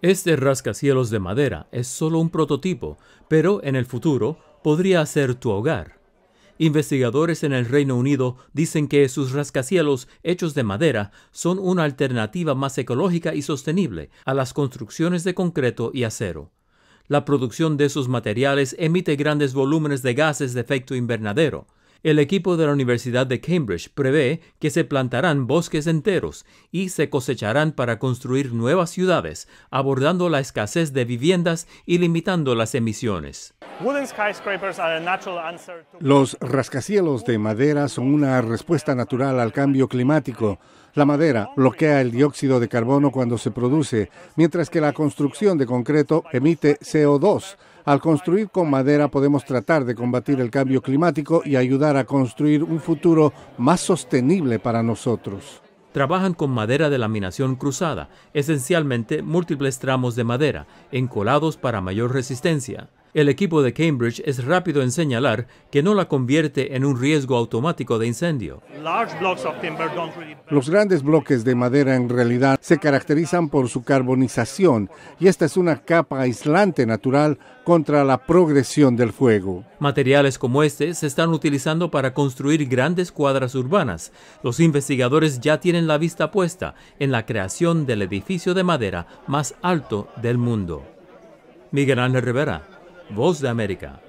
Este rascacielos de madera es solo un prototipo, pero en el futuro podría ser tu hogar. Investigadores en el Reino Unido dicen que sus rascacielos hechos de madera son una alternativa más ecológica y sostenible a las construcciones de concreto y acero. La producción de esos materiales emite grandes volúmenes de gases de efecto invernadero, el equipo de la Universidad de Cambridge prevé que se plantarán bosques enteros y se cosecharán para construir nuevas ciudades, abordando la escasez de viviendas y limitando las emisiones. Los rascacielos de madera son una respuesta natural al cambio climático. La madera bloquea el dióxido de carbono cuando se produce, mientras que la construcción de concreto emite CO2 al construir con madera podemos tratar de combatir el cambio climático y ayudar a construir un futuro más sostenible para nosotros. Trabajan con madera de laminación cruzada, esencialmente múltiples tramos de madera, encolados para mayor resistencia. El equipo de Cambridge es rápido en señalar que no la convierte en un riesgo automático de incendio. Los grandes bloques de madera en realidad se caracterizan por su carbonización y esta es una capa aislante natural contra la progresión del fuego. Materiales como este se están utilizando para construir grandes cuadras urbanas. Los investigadores ya tienen la vista puesta en la creación del edificio de madera más alto del mundo. Miguel Ángel Rivera, Voz de América.